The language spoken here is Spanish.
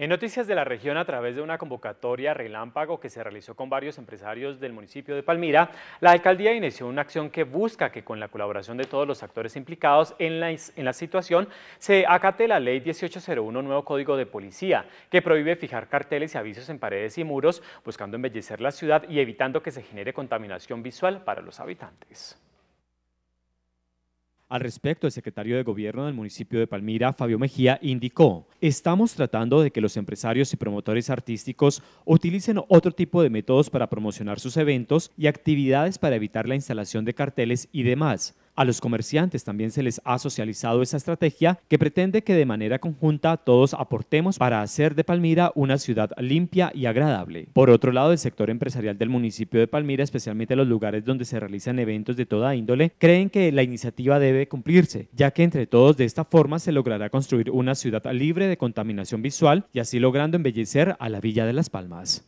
En noticias de la región, a través de una convocatoria relámpago que se realizó con varios empresarios del municipio de Palmira, la alcaldía inició una acción que busca que con la colaboración de todos los actores implicados en la, situación se acate la ley 1801, nuevo código de policía, que prohíbe fijar carteles y avisos en paredes y muros, buscando embellecer la ciudad y evitando que se genere contaminación visual para los habitantes. Al respecto, el secretario de Gobierno del municipio de Palmira, Fabio Mejía, indicó, estamos tratando de que los empresarios y promotores artísticos utilicen otro tipo de métodos para promocionar sus eventos y actividades para evitar la instalación de carteles y demás, a los comerciantes también se les ha socializado esa estrategia que pretende que de manera conjunta todos aportemos para hacer de Palmira una ciudad limpia y agradable. Por otro lado, el sector empresarial del municipio de Palmira, especialmente los lugares donde se realizan eventos de toda índole, creen que la iniciativa debe cumplirse, ya que entre todos de esta forma se logrará construir una ciudad libre de contaminación visual y así logrando embellecer a la Villa de las Palmas.